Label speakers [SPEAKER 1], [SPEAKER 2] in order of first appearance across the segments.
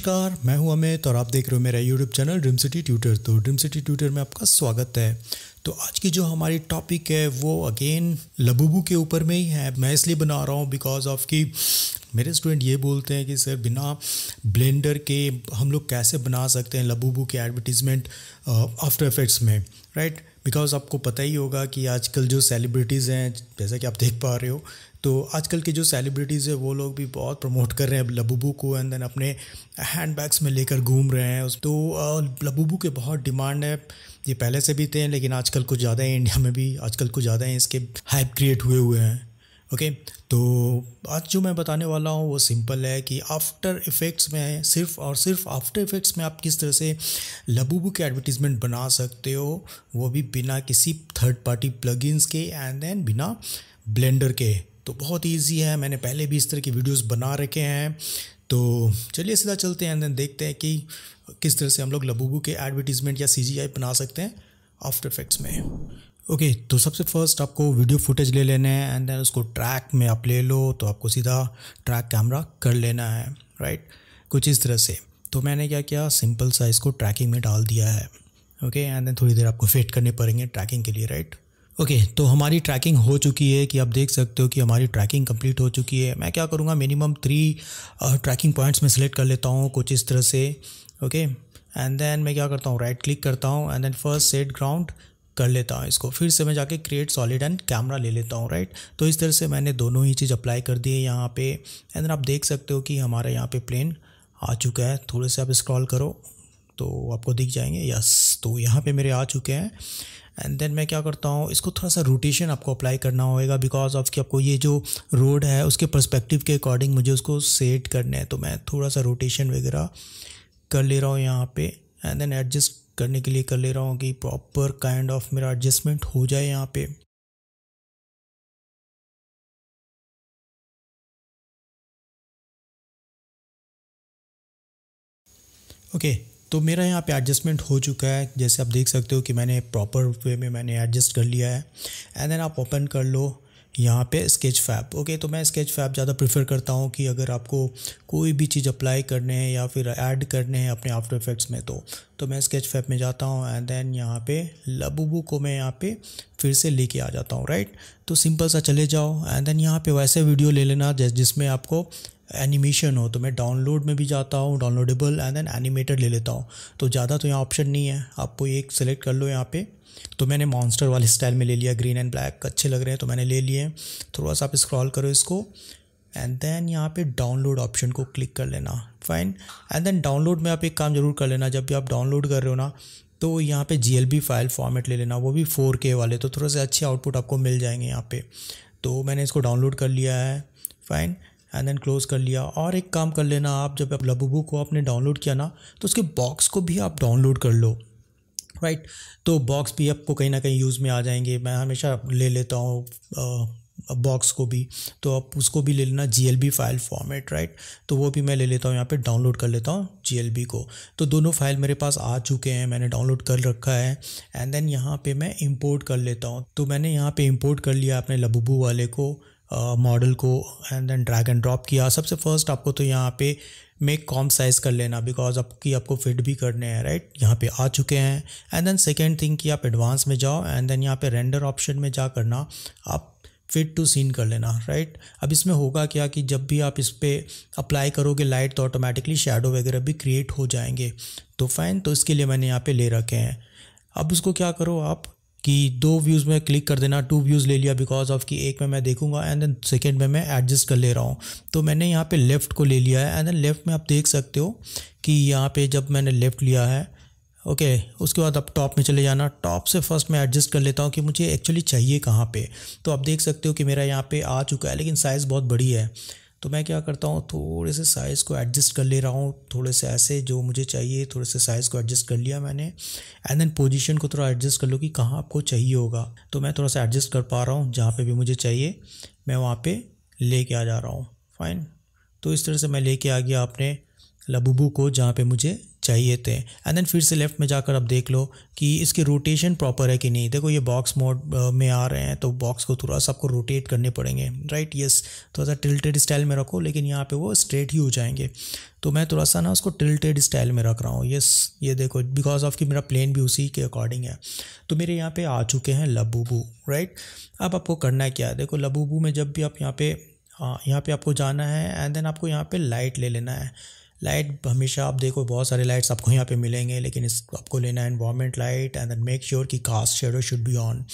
[SPEAKER 1] नमस्कार मैं हूं अमित और आप देख रहे हो मेरा YouTube channel dream city tutor तो ड्रीम सिटी ट्यूटर में आपका स्वागत है तो आज की जो हमारी टॉपिक है वो अगेन लबूबू के ऊपर में ही है मैं इसलिए बना रहा हूँ बिकॉज ऑफ कि मेरे स्टूडेंट ये बोलते हैं कि सर बिना ब्लेंडर के हम लोग कैसे बना सकते हैं लबूबू के एडवर्टीज़मेंट आफ्टर इफेक्ट्स में राइट right? बिकॉज आपको पता ही होगा कि आजकल जो सेलिब्रिटीज़ हैं जैसा कि आप देख पा रहे हो तो आजकल के जो सेलिब्रिटीज़ है वो लोग भी बहुत प्रमोट कर रहे हैं लबूबू को एंड देन अपने हैंड बैग्स में लेकर घूम रहे हैं उस तो लबूबू के बहुत डिमांड है ये पहले से भी थे लेकिन आजकल कुछ ज़्यादा है इंडिया में भी आजकल कुछ ज़्यादा है इसके हाइप क्रिएट हुए हुए हैं ओके तो आज जो मैं बताने वाला हूँ वो सिंपल है कि आफ्टर इफ़ेक्ट्स में सिर्फ और सिर्फ आफ्टर इफ़ेक्ट्स में आप किस तरह से लबूबू के एडवर्टीज़मेंट बना सकते हो वो भी बिना किसी थर्ड पार्टी प्लगइन्स के एंड देन बिना ब्लेंडर के तो बहुत ईजी है मैंने पहले भी इस तरह की वीडियोज़ बना रखे हैं तो चलिए सीधा चलते हैं देन देखते हैं कि किस तरह से हम लोग लबूबू के एडवर्टीज़मेंट या सी बना सकते हैं आफ्टर इफेक्ट्स में ओके okay, तो सबसे फर्स्ट आपको वीडियो फुटेज ले लेना है एंड देन उसको ट्रैक में आप ले लो तो आपको सीधा ट्रैक कैमरा कर लेना है राइट कुछ इस तरह से तो मैंने क्या किया सिंपल सा इसको ट्रैकिंग में डाल दिया है ओके एंड देन थोड़ी देर आपको फेट करने पड़ेंगे ट्रैकिंग के लिए राइट ओके okay, तो हमारी ट्रैकिंग हो चुकी है कि आप देख सकते हो कि हमारी ट्रैकिंग कंप्लीट हो चुकी है मैं क्या करूँगा मिनिमम थ्री ट्रैकिंग पॉइंट्स में सेलेक्ट कर लेता हूँ कुछ इस तरह से ओके एंड देन मैं क्या करता हूँ राइट क्लिक करता हूँ and then first set ground कर लेता हूँ इसको फिर से मैं जाके क्रिएट सॉलिड एंड कैमरा ले लेता हूँ राइट तो इस तरह से मैंने दोनों ही चीज़ अप्लाई कर दी है यहाँ पर एंड देन आप देख सकते हो कि हमारा यहाँ पर प्लेन आ चुका है थोड़े से आप स्क्रॉल करो तो आपको दिख जाएंगे यस तो यहाँ पे मेरे आ चुके हैं एंड देन मैं क्या करता हूँ इसको थोड़ा सा रोटेशन आपको अप्लाई करना होगा बिकॉज ऑफ कि आपको ये जो रोड है उसके परस्पेक्टिव के अकॉर्डिंग मुझे उसको सेट करना है तो मैं थोड़ा सा रोटेशन वगैरह कर ले रहा हूँ यहाँ पे एंड देन एडजस्ट करने के लिए कर ले रहा हूँ कि प्रॉपर काइंड ऑफ मेरा एडजस्टमेंट हो जाए यहाँ पे ओके okay, तो मेरा यहाँ पे एडजस्टमेंट हो चुका है जैसे आप देख सकते हो कि मैंने प्रॉपर वे में मैंने एडजस्ट कर लिया है एंड देन आप ओपन कर लो यहाँ पे स्केच फैप ओके तो मैं स्केच फैप ज़्यादा प्रेफर करता हूँ कि अगर आपको कोई भी चीज़ अप्लाई करने हैं या फिर ऐड करने हैं अपने आफ्टर इफेक्ट्स में तो तो मैं स्केच फैप में जाता हूँ एंड देन यहाँ पे लबूबू को मैं यहाँ पे फिर से लेके आ जाता हूँ राइट तो सिंपल सा चले जाओ एंड देन यहाँ पे वैसे वीडियो ले लेना जिसमें आपको एनिमेशन हो तो मैं डाउनलोड में भी जाता हूँ डाउनलोडेबल एंड देन एनिमेटेड ले लेता हूँ तो ज़्यादा तो यहाँ ऑप्शन नहीं है आप कोई एक सेलेक्ट कर लो यहाँ पे तो मैंने मॉन्स्टर वाले स्टाइल में ले लिया ग्रीन एंड ब्लैक अच्छे लग रहे हैं तो मैंने ले लिए थोड़ा सा आप स्क्रॉल करो इसको एंड देन यहाँ पे डाउनलोड ऑप्शन को क्लिक कर लेना फाइन एंड देन डाउनलोड में आप एक काम ज़रूर कर लेना जब भी आप डाउनलोड कर रहे हो ना तो यहाँ पे जी फाइल फॉर्मेट ले लेना वो भी फोर के वाले तो थोड़े से अच्छे आउटपुट आपको मिल जाएंगे यहाँ पे तो मैंने इसको डाउनलोड कर लिया है फाइन एंड देन क्लोज़ कर लिया और एक काम कर लेना आप जब आप लबूबू को आपने डाउनलोड किया ना तो उसके बॉक्स को भी आप डाउनलोड कर लो राइट right? तो बॉक्स भी आपको कहीं ना कहीं यूज़ में आ जाएंगे मैं हमेशा ले लेता हूँ बॉक्स को भी तो आप उसको भी ले लेना जी फाइल फॉर्मेट राइट तो वो भी मैं ले लेता हूँ यहाँ पे डाउनलोड कर लेता हूँ जी को तो दोनों फाइल मेरे पास आ चुके हैं मैंने डाउनलोड कर रखा है एंड देन यहाँ पे मैं इंपोर्ट कर लेता हूँ तो मैंने यहाँ पे इंपोर्ट कर लिया अपने लबूबू वाले को मॉडल को and then drag and drop किया सबसे फर्स्ट आपको तो यहाँ पे मेक कॉम साइज़ कर लेना बिकॉज आपकी आपको फिट भी करने हैं राइट यहाँ पे आ चुके हैं एंड देन सेकेंड थिंग कि आप एडवांस में जाओ एंड देन यहाँ पे रेंडर ऑप्शन में जा करना आप फिट टू सीन कर लेना राइट अब इसमें होगा क्या कि जब भी आप इस पर अप्लाई करोगे लाइट तो ऑटोमेटिकली शेडो वगैरह भी क्रिएट हो जाएंगे तो फाइन तो इसके लिए मैंने यहाँ पे ले रखे हैं अब उसको क्या करो आप कि दो व्यूज़ में क्लिक कर देना टू व्यूज़ ले लिया बिकॉज ऑफ कि एक में मैं देखूंगा एंड देन सेकेंड में मैं एडजस्ट कर ले रहा हूँ तो मैंने यहाँ पे लेफ़्ट को ले लिया है एंड देन लेफ़्ट में आप देख सकते हो कि यहाँ पे जब मैंने लेफ़्ट लिया है ओके okay, उसके बाद आप टॉप में चले जाना टॉप से फर्स्ट मैं एडजस्ट कर लेता हूँ कि मुझे एक्चुअली चाहिए कहाँ पे तो आप देख सकते हो कि मेरा यहाँ पे आ चुका है लेकिन साइज़ बहुत बड़ी है तो मैं क्या करता हूँ थोड़े से साइज़ को एडजस्ट कर ले रहा हूँ थोड़े से ऐसे जो मुझे चाहिए थोड़े से साइज़ को एडजस्ट कर लिया मैंने एंड देन पोजीशन को थोड़ा एडजस्ट कर लो कि कहाँ आपको चाहिए होगा तो मैं थोड़ा सा एडजस्ट कर पा रहा हूँ जहाँ पे भी मुझे चाहिए मैं वहाँ पे लेके आ जा रहा हूँ फाइन तो इस तरह से मैं लेके आ गया अपने लबूबू को जहाँ पे मुझे चाहिए थे एंड देन फिर से लेफ़्ट में जाकर आप देख लो कि इसके रोटेशन प्रॉपर है कि नहीं देखो ये बॉक्स मोड uh, में आ रहे हैं तो बॉक्स को थोड़ा सा आपको रोटेट करने पड़ेंगे राइट यस थोड़ा सा टिल्टेड स्टाइल में रखो लेकिन यहाँ पे वो स्ट्रेट ही हो जाएंगे तो मैं थोड़ा सा ना उसको टिल्टेड स्टाइल में रख रहा हूँ यस ये देखो बिकॉज ऑफ कि मेरा प्लेन भी उसी के अकॉर्डिंग है तो मेरे यहाँ पर आ चुके हैं लबूबू राइट अब आपको करना है क्या है देखो लबूबू में जब भी आप यहाँ पे हाँ, यहाँ पे आपको जाना है एंड देन आपको यहाँ पर लाइट ले लेना है लाइट हमेशा आप देखो बहुत सारे लाइट्स आपको यहाँ पे मिलेंगे लेकिन इस आपको लेना है environment light and then make sure कि cast shadow should be on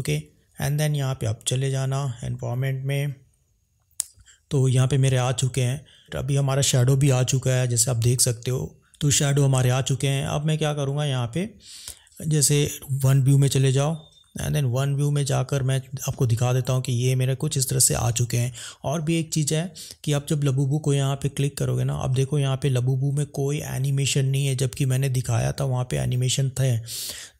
[SPEAKER 1] okay and then यहाँ पे आप चले जाना इन्वामेंट में तो यहाँ पे मेरे आ चुके हैं तो अभी हमारा शेडो भी आ चुका है जैसे आप देख सकते हो तो शेडो हमारे आ चुके हैं अब मैं क्या करूँगा यहाँ पर जैसे वन व्यू में चले जाओ एंड देन वन व्यू में जाकर मैं आपको दिखा देता हूँ कि ये मेरे कुछ इस तरह से आ चुके हैं और भी एक चीज़ है कि आप जब लबूबू को यहाँ पे क्लिक करोगे ना आप देखो यहाँ पे लबूबू में कोई एनिमेशन नहीं है जबकि मैंने दिखाया था वहाँ पे एनिमेशन थे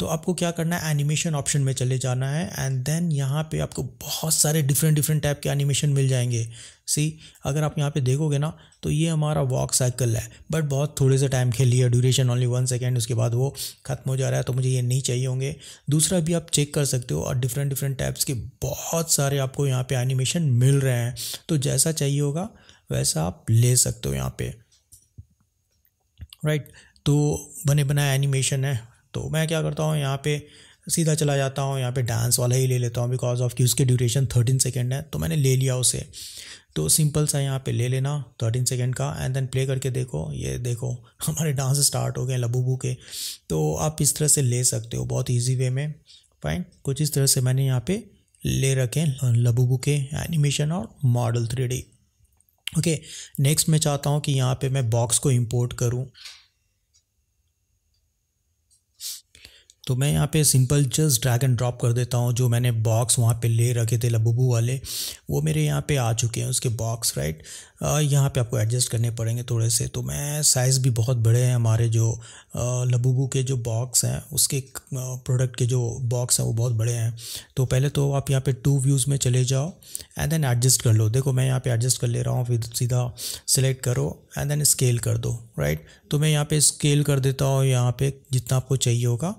[SPEAKER 1] तो आपको क्या करना है एनिमेशन ऑप्शन में चले जाना है एंड देन यहाँ पर आपको बहुत सारे डिफरेंट डिफरेंट टाइप के एनिमेशन मिल जाएंगे सी अगर आप यहाँ पे देखोगे ना तो ये हमारा वॉक साइकिल है बट बहुत थोड़े से टाइम के लिए ड्यूरेशन ओनली वन सेकेंड उसके बाद वो ख़त्म हो जा रहा है तो मुझे ये नहीं चाहिए होंगे दूसरा भी आप चेक कर सकते हो और डिफरेंट डिफरेंट टाइप्स के बहुत सारे आपको यहाँ पे एनिमेशन मिल रहे हैं तो जैसा चाहिए होगा वैसा आप ले सकते हो यहाँ पे राइट तो बने बनाए एनिमेशन है तो मैं क्या करता हूँ यहाँ पे सीधा चला जाता हूँ यहाँ पे डांस वाला ही ले लेता हूँ बिकॉज ऑफ कि उसके ड्यूरेशन थर्टीन सेकेंड है तो मैंने ले लिया उसे तो सिंपल सा यहाँ पे ले लेना थर्टीन सेकेंड का एंड देन प्ले करके देखो ये देखो हमारे डांस स्टार्ट हो गए लबूबू के तो आप इस तरह से ले सकते हो बहुत ईजी वे में फाइन कुछ इस तरह से मैंने यहाँ पे ले रखे लबूबू के एनिमेशन और मॉडल थ्री ओके नेक्स्ट मैं चाहता हूँ कि यहाँ पे मैं बॉक्स को इंपोर्ट करूँ तो मैं यहाँ पे simple just drag and drop कर देता हूँ जो मैंने बॉक्स वहाँ पे ले रखे थे लबूबू वाले वो मेरे यहाँ पे आ चुके हैं उसके बॉक्स राइट यहाँ पे आपको एडजस्ट करने पड़ेंगे थोड़े से तो मैं साइज़ भी बहुत बड़े हैं हमारे जो लबूबू के जो बॉक्स हैं उसके प्रोडक्ट के जो बॉक्स हैं वो बहुत बड़े हैं तो पहले तो आप यहाँ पर टू व्यूज़ में चले जाओ एंड देन एडजस्ट कर लो देखो मैं यहाँ पर एडजस्ट कर ले रहा हूँ फिर सीधा सिलेक्ट करो एंड देन स्केल कर दो राइट तो मैं यहाँ पे स्केल कर देता हूँ यहाँ पे जितना आपको चाहिए होगा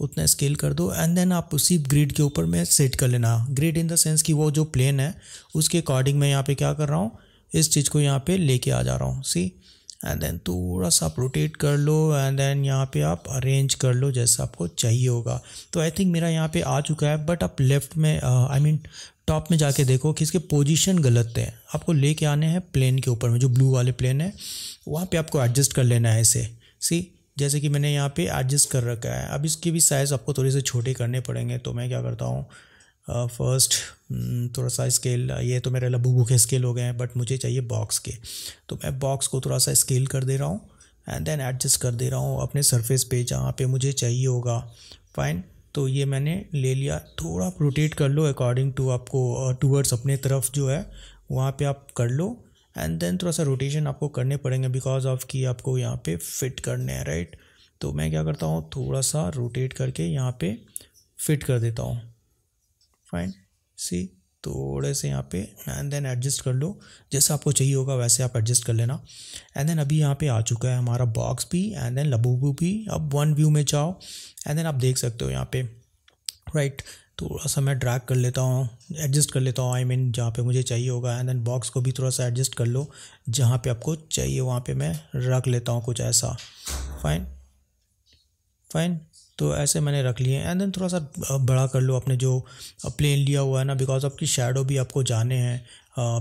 [SPEAKER 1] उतना स्केल कर दो एंड देन आप उसी ग्रिड के ऊपर मैं सेट कर लेना ग्रिड इन द सेंस कि वो जो प्लेन है उसके अकॉर्डिंग मैं यहाँ पे क्या कर रहा हूँ इस चीज़ को यहाँ पे लेके आ जा रहा हूँ सी एंड देन थोड़ा सा आप रोटेट कर लो एंड देन यहाँ पे आप अरेंज कर लो जैसा आपको चाहिए होगा तो आई थिंक मेरा यहाँ पे आ चुका है बट आप लेफ़्ट में आई uh, मीन टॉप में जाके देखो कि इसके पोजीशन गलत है आपको लेके आने हैं प्लेन के ऊपर में जो ब्लू वाले प्लेन है वहाँ पे आपको एडजस्ट कर लेना है इसे सी जैसे कि मैंने यहाँ पे एडजस्ट कर रखा है अब इसके भी साइज़ आपको थोड़े से छोटे करने पड़ेंगे तो मैं क्या करता हूँ फर्स्ट हम्म, थोड़ा सा स्केल ये तो मेरे लबूबू के स्केल हो गए हैं बट मुझे चाहिए बॉक्स के तो मैं बॉक्स को थोड़ा सा स्केल कर दे रहा हूँ एंड देन एडजस्ट कर दे रहा हूँ अपने सरफेस पे जहाँ पे मुझे चाहिए होगा फाइन तो ये मैंने ले लिया थोड़ा आप रोटेट कर लो अकॉर्डिंग टू आपको टूवर्ड्स अपने तरफ जो है वहाँ पे आप कर लो एंड देन थोड़ा सा रोटेशन आपको करने पड़ेंगे बिकॉज ऑफ कि आपको यहाँ पे फिट करने हैं राइट तो मैं क्या करता हूँ थोड़ा सा रोटेट करके यहाँ पे फिट कर देता हूँ फाइन सी थोड़े से यहाँ पे एंड देन एडजस्ट कर लो जैसा आपको चाहिए होगा वैसे आप एडजस्ट कर लेना एंड देन अभी यहाँ पे आ चुका है हमारा बॉक्स भी एंड देन लबूबू भी अब वन व्यू में जाओ एंड देन आप देख सकते हो यहाँ पे राइट right, थोड़ा सा मैं ड्रैग कर लेता हूँ एडजस्ट कर लेता हूँ आई मीन जहाँ पे मुझे चाहिए होगा एंड देन बॉक्स को भी थोड़ा सा एडजस्ट कर लो जहाँ पे आपको चाहिए वहाँ पे मैं रख लेता हूँ कुछ ऐसा फाइन फाइन तो ऐसे मैंने रख लिए एंड देन थोड़ा सा बड़ा कर लो अपने जो प्लेन लिया हुआ है ना बिकॉज आपकी शेडो भी आपको जाने हैं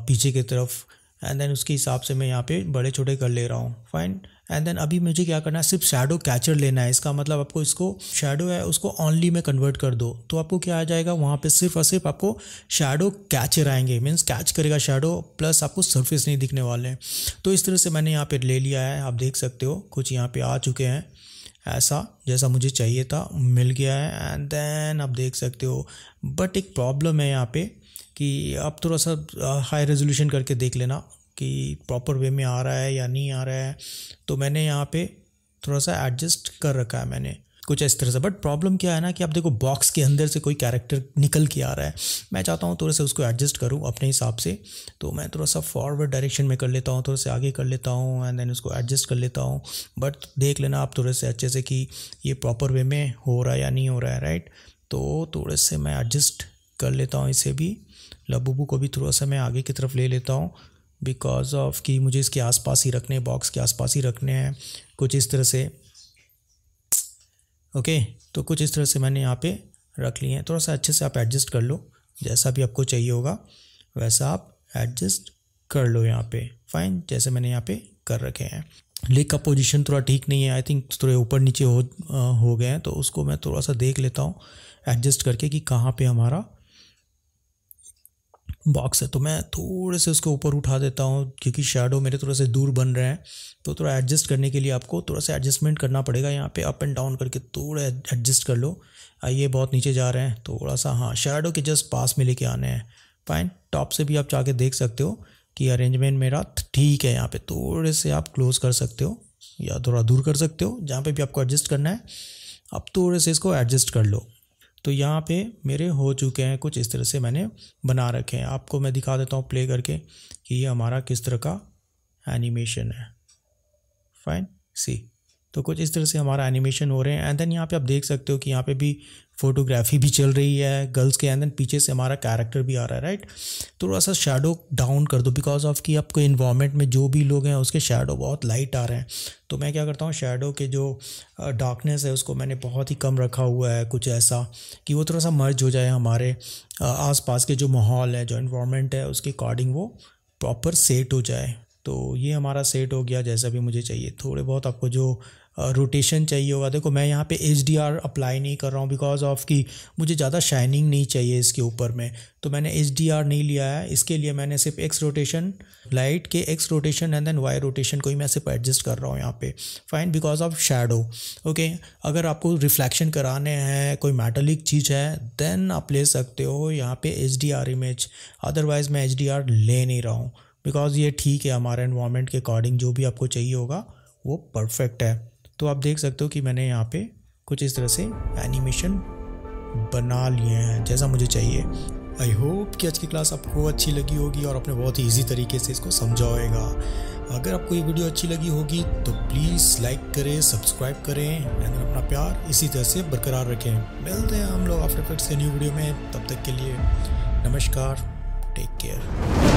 [SPEAKER 1] पीछे की तरफ एंड देन उसके हिसाब से मैं यहाँ पे बड़े छोटे कर ले रहा हूँ फाइन एंड देन अभी मुझे क्या करना है सिर्फ शेडो कैचर लेना है इसका मतलब आपको इसको शेडो है उसको ऑनली में कन्वर्ट कर दो तो आपको क्या आ जाएगा वहाँ पे सिर्फ और सिर्फ आपको शेडो कैचर आएंगे मीन्स कैच करेगा शेडो प्लस आपको सरफेस नहीं दिखने वाले हैं तो इस तरह से मैंने यहाँ पे ले लिया है आप देख सकते हो कुछ यहाँ पे आ चुके हैं ऐसा जैसा मुझे चाहिए था मिल गया है एंड देन आप देख सकते हो बट एक प्रॉब्लम है यहाँ पे कि आप थोड़ा सा हाई रेजोल्यूशन करके देख लेना कि प्रॉपर वे में आ रहा है या नहीं आ रहा है तो मैंने यहाँ पे थोड़ा सा एडजस्ट कर रखा है मैंने कुछ इस तरह से बट प्रॉब्लम क्या है ना कि आप देखो बॉक्स के अंदर से कोई कैरेक्टर निकल के आ रहा है मैं चाहता हूँ थोड़ा सा उसको एडजस्ट करूँ अपने हिसाब से तो मैं थोड़ा सा फॉरवर्ड डायरेक्शन में कर लेता हूँ थोड़ा सा आगे कर लेता हूँ एंड देन उसको एडजस्ट कर लेता हूँ बट देख लेना आप थोड़े से अच्छे से कि ये प्रॉपर वे में हो रहा है या नहीं हो रहा है राइट तो थोड़े से मैं एडजस्ट कर लेता हूँ इसे भी लबूबू को भी थोड़ा सा मैं आगे की तरफ ले लेता हूँ बिकॉज ऑफ कि मुझे इसके आसपास ही रखने बॉक्स के आसपास ही रखने हैं कुछ इस तरह से ओके तो कुछ इस तरह से मैंने यहाँ पे रख लिए हैं थोड़ा सा अच्छे से आप एडजस्ट कर लो जैसा भी आपको चाहिए होगा वैसा आप एडजस्ट कर लो यहाँ पे फाइन जैसे मैंने यहाँ पे कर रखे हैं लेग का पोजीशन थोड़ा ठीक नहीं है आई थिंक थोड़े ऊपर नीचे हो आ, हो गए हैं तो उसको मैं थोड़ा सा देख लेता हूँ एडजस्ट करके कि कहाँ पे हमारा बॉक्स है तो मैं थोड़े से उसको ऊपर उठा देता हूँ क्योंकि शेडो मेरे थोड़े से दूर बन रहे हैं तो थोड़ा एडजस्ट करने के लिए आपको थोड़ा सा एडजस्टमेंट करना पड़ेगा यहाँ पे अप एंड डाउन करके थोड़ा एडजस्ट कर लो ये बहुत नीचे जा रहे हैं थोड़ा सा हाँ शेडो के जस्ट पास में लेके आने हैं फाइन टॉप से भी आप जाके देख सकते हो कि अरेंजमेंट मेरा ठीक है यहाँ पर थोड़े से आप क्लोज कर सकते हो या थोड़ा दूर कर सकते हो जहाँ पर भी आपको एडजस्ट करना है आप थोड़े से इसको एडजस्ट कर लो तो यहाँ पे मेरे हो चुके हैं कुछ इस तरह से मैंने बना रखे हैं आपको मैं दिखा देता हूँ प्ले करके कि ये हमारा किस तरह का एनिमेशन है फाइन सी तो कुछ इस तरह से हमारा एनिमेशन हो रहे हैं एंड देन यहाँ पे आप देख सकते हो कि यहाँ पे भी फोटोग्राफी भी चल रही है गर्ल्स के एंड देन पीछे से हमारा कैरेक्टर भी आ रहा है राइट थोड़ा सा शेडो डाउन कर दो बिकॉज ऑफ कि आपको इन्वामेंट में जो भी लोग हैं उसके शेडो बहुत लाइट आ रहे हैं तो मैं क्या करता हूँ शेडो के जो डार्कनेस है उसको मैंने बहुत ही कम रखा हुआ है कुछ ऐसा कि वो थोड़ा सा मर्ज हो जाए हमारे आसपास के जो माहौल है जो इन्वामेंट है उसके अकॉर्डिंग वो प्रॉपर सेट हो जाए तो ये हमारा सेट हो गया जैसा भी मुझे चाहिए थोड़े बहुत आपको जो रोटेशन चाहिए होगा देखो मैं यहाँ पे एच अप्लाई नहीं कर रहा हूँ बिकॉज ऑफ कि मुझे ज़्यादा शाइनिंग नहीं चाहिए इसके ऊपर में तो मैंने एच नहीं लिया है इसके लिए मैंने सिर्फ एक्स रोटेशन लाइट के X rotation and then Y rotation को ही मैं सिर्फ एडजस्ट कर रहा हूँ यहाँ पे fine because of shadow okay अगर आपको रिफ्लेक्शन कराने हैं कोई मेटलिक चीज़ है देन आप ले सकते हो यहाँ पे एच इमेज अदरवाइज़ मैं एच ले नहीं रहा हूँ बिकॉज़ ये ठीक है हमारे इन्वामेंट के अकॉर्डिंग जो भी आपको चाहिए होगा वो परफेक्ट है तो आप देख सकते हो कि मैंने यहाँ पे कुछ इस तरह से एनिमेशन बना लिए हैं जैसा मुझे चाहिए आई होप कि आज की क्लास आपको अच्छी लगी होगी और आपने बहुत ही ईजी तरीके से इसको समझा होगा अगर आपको ये वीडियो अच्छी लगी होगी तो प्लीज़ लाइक करें सब्सक्राइब करें एंड अपना प्यार इसी तरह से बरकरार रखें मिलते हैं हम लोग आफ्टर फिट से न्यू वीडियो में तब तक के लिए नमस्कार टेक केयर